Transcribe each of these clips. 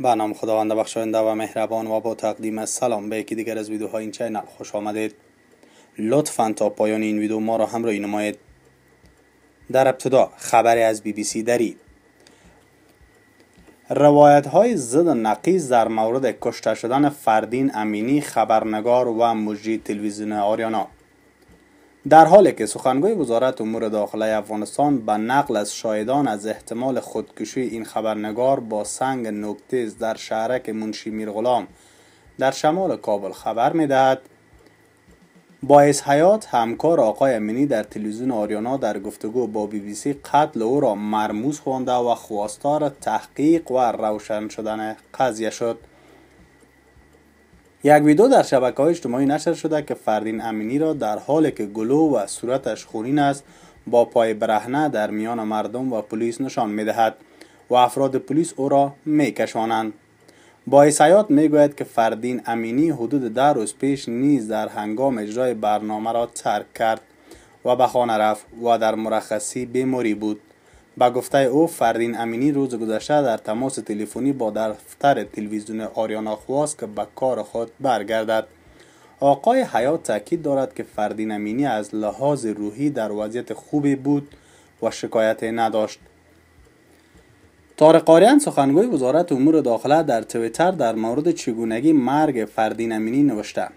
به نام خداوند بخشاینده و مهربان و با تقدیم سلام به یکی دیگر از ویدیوهای این چینل خوش آمدید لطفا تا پایان این ویدیو ما را همراهی نمایید در ابتدا خبری از بی بی سی داری روایت های ضد نقیز در مورد کشته شدن فردین امینی خبرنگار و مجری تلویزیون آریانا در حالی که سخنگوی وزارت امور داخلی افغانستان به نقل از شاهدان از احتمال خودکشی این خبرنگار با سنگ نوکتیز در شهرک منشی میرغلام در شمال کابل خبر میدهد باعث حیات همکار آقای امینی در تلویزیون آریانا در گفتگو با بی بی سی قتل او را مرموز خوانده و خواستار تحقیق و روشن شدن قضیه شد یک ویدیو در شبکه های اجتماعی نشر شده که فردین امینی را در حالی که گلو و صورتش خونین است با پای برهنه در میان مردم و پلیس نشان میدهد و افراد پلیس او را میکشانند با می میگوید که فردین امینی حدود ده روز پیش نیز در هنگام اجرای برنامه را ترک کرد و به خانه رفت و در مرخصی بیماری بود با گفته او فردین امینی روز گذشته در تماس تلفنی با دفتر تلویزیون آریانا خواست که به کار خود برگردد آقای حیات تاکید دارد که فردین امینی از لحاظ روحی در وضعیت خوبی بود و شکایت نداشت طارق آریان سخنگوی وزارت امور داخله در تویتر در مورد چگونگی مرگ فردین امینی نوشته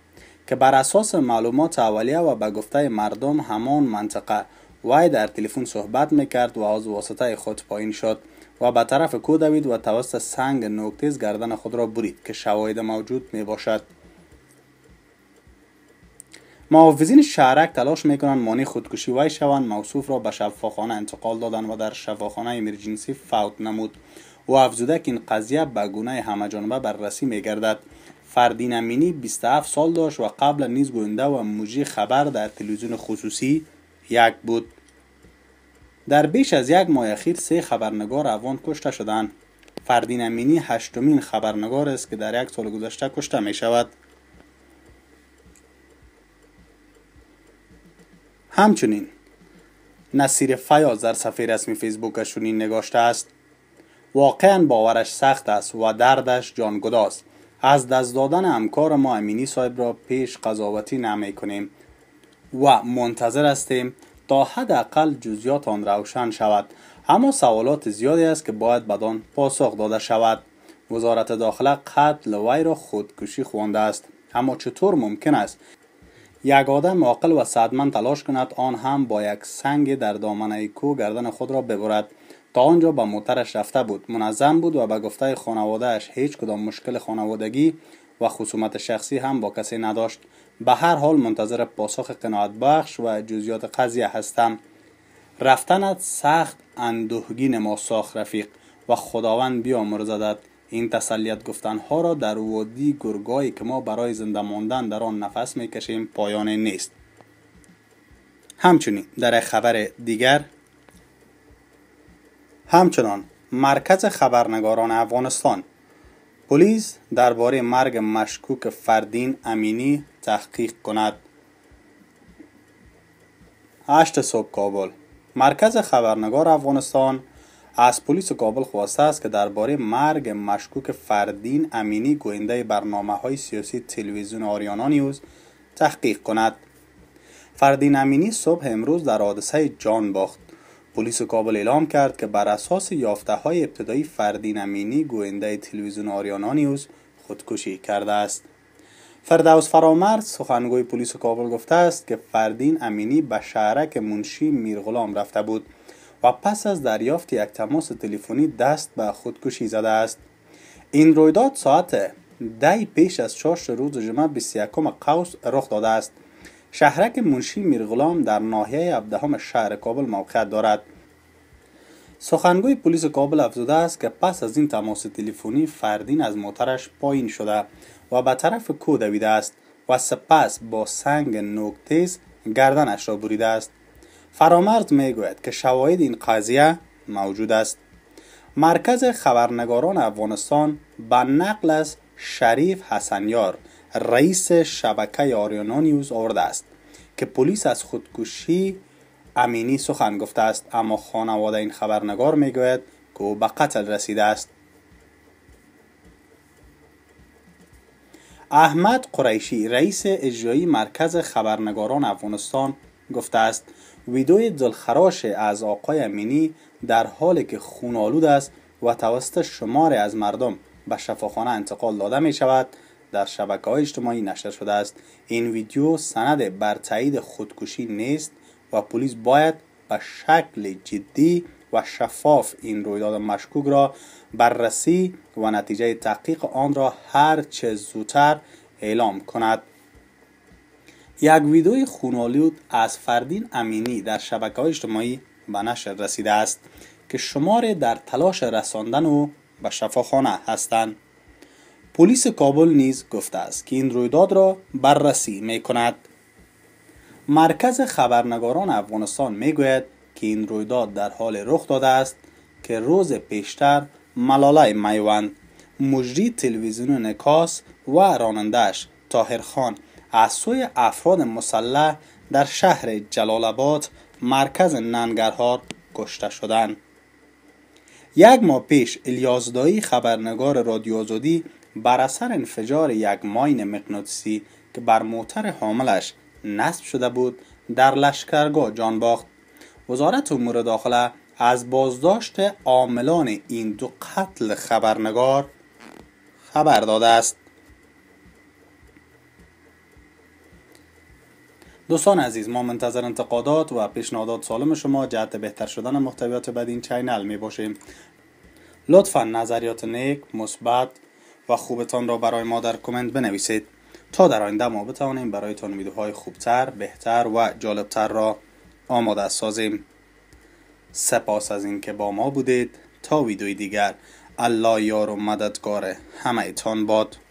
که بر اساس معلومات اولیه و به گفته مردم همان منطقه وای در تلفن صحبت میکرد و از واسطه خود پایین شد و به طرف کو دوید و توسط سنگ نوکتیز گردن خود را برید که شواهد موجود می باشد محافظین شهرک تلاش میکنند مانع خودکشی وی شوند موصوف را به شفاخانه انتقال دادند و در شفاخانه امرجنسی فوت نمود و افزوده که این قضیه به گونه همه جانبه بررسی میگردد فردین امینی 27 سال داشت و قبل نیز گوینده و موجی خبر در تلویزیون خصوصی یک بود در بیش از یک ماه اخیر سه خبرنگار افغان کشته شدند فردین امینی هشتمین خبرنگار است که در یک سال گذشته کشته می شود همچنین نصیر فیاض در صفحه رسمی فیسبوکش چنین نگاشته است واقعا باورش سخت است و دردش جانگداست از دست دادن همکار ما امینی صاحب را پیش قضاوتی نمی کنیم و منتظر هستیم تا حداقل جزیات آن روشن شود اما سوالات زیادی است که باید بدان پاسخ داده شود وزارت داخله قتل وی را خودکشی خوانده است اما چطور ممکن است یک آدم عاقل و صدمند تلاش کند آن هم با یک سنگ در دامنه کو گردن خود را ببرد تا آنجا به موترش رفته بود منظم بود و به گفته خانوادهش هیچ کدام مشکل خانوادگی و خصومت شخصی هم با کسی نداشت به هر حال منتظر پاسخ قناعت بخش و جزیات قضیه هستم رفتنت سخت اندوهگین ما ساخت رفیق و خداوند بیامرزدد این تسلیت گفتنها را در وادی گرگایی که ما برای زنده ماندن در آن نفس میکشیم پایان نیست همچنین در خبر دیگر همچنان مرکز خبرنگاران افغانستان پلیس درباره مرگ مشکوک فردین امینی تحقیق کند هشت صبح کابل مرکز خبرنگار افغانستان از پلیس کابل خواسته است که درباره مرگ مشکوک فردین امینی گوینده برنامه های سیاسی تلویزیون آریانا نیوز تحقیق کند فردین امینی صبح امروز در حادثه جان باخت پلیس کابل اعلام کرد که بر اساس یافته های ابتدایی فردین امینی گوینده تلویزیون آریانا نیوز خودکشی کرده است فردوس فرامرز سخنگوی پلیس کابل گفته است که فردین امینی به شهرک منشی میرغلام رفته بود و پس از دریافت یک تماس تلفنی دست به خودکشی زده است این رویداد ساعت دهی پیش از چاشت روز جمعه 21 قوس رخ داده است شهرک منشی میرغلام در ناحیه 17 شهر کابل موقع دارد سخنگوی پلیس کابل افزوده است که پس از این تماس تلفنی فردین از موترش پایین شده و به طرف کو دویده است و سپس با سنگ نوکتیز گردنش را بریده است فرامرز میگوید که شواهد این قضیه موجود است مرکز خبرنگاران افغانستان به نقل از شریف حسنیار رئیس شبکه آریانا نیوز آورده است که پلیس از خودکشی امینی سخن گفته است اما خانواده این خبرنگار میگوید که او به قتل رسیده است احمد قریشی رئیس اجرایی مرکز خبرنگاران افغانستان گفته است ویدیوی دلخراش از آقای امینی در حالی که خون آلود است و توسط شماری از مردم به شفاخانه انتقال داده می شود در شبکه های اجتماعی نشر شده است این ویدیو سند بر تایید خودکشی نیست و پلیس باید به شکل جدی و شفاف این رویداد مشکوک را بررسی و نتیجه تحقیق آن را هر چه زودتر اعلام کند یک ویدیوی خونالود از فردین امینی در شبکه های اجتماعی به نشر رسیده است که شماره در تلاش رساندن او به شفاخانه هستند پلیس کابل نیز گفته است که این رویداد را بررسی می کند مرکز خبرنگاران افغانستان میگوید که این رویداد در حال رخ داده است که روز پیشتر ملاله میوند مجری تلویزیون نکاس و رانندش خان از سوی افراد مسلح در شهر جلال آباد مرکز ننگرهار کشته شدند یک ماه پیش الیازدایی خبرنگار رادیو آزادی بر اثر انفجار یک ماین مغناطیسی که بر موتر حاملش نصب شده بود در لشکرگاه جان باخت وزارت امور داخله از بازداشت عاملان این دو قتل خبرنگار خبر داده است دوستان عزیز ما منتظر انتقادات و پیشنهادات سالم شما جهت بهتر شدن محتویات بدین چینل می باشیم لطفا نظریات نیک مثبت و خوبتان را برای ما در کمنت بنویسید تا در آینده ما بتوانیم برایتان ویدیوهای خوبتر، بهتر و جالبتر را آماده سازیم سپاس از اینکه با ما بودید تا ویدیوی دیگر الله یار و مددگار همه تان باد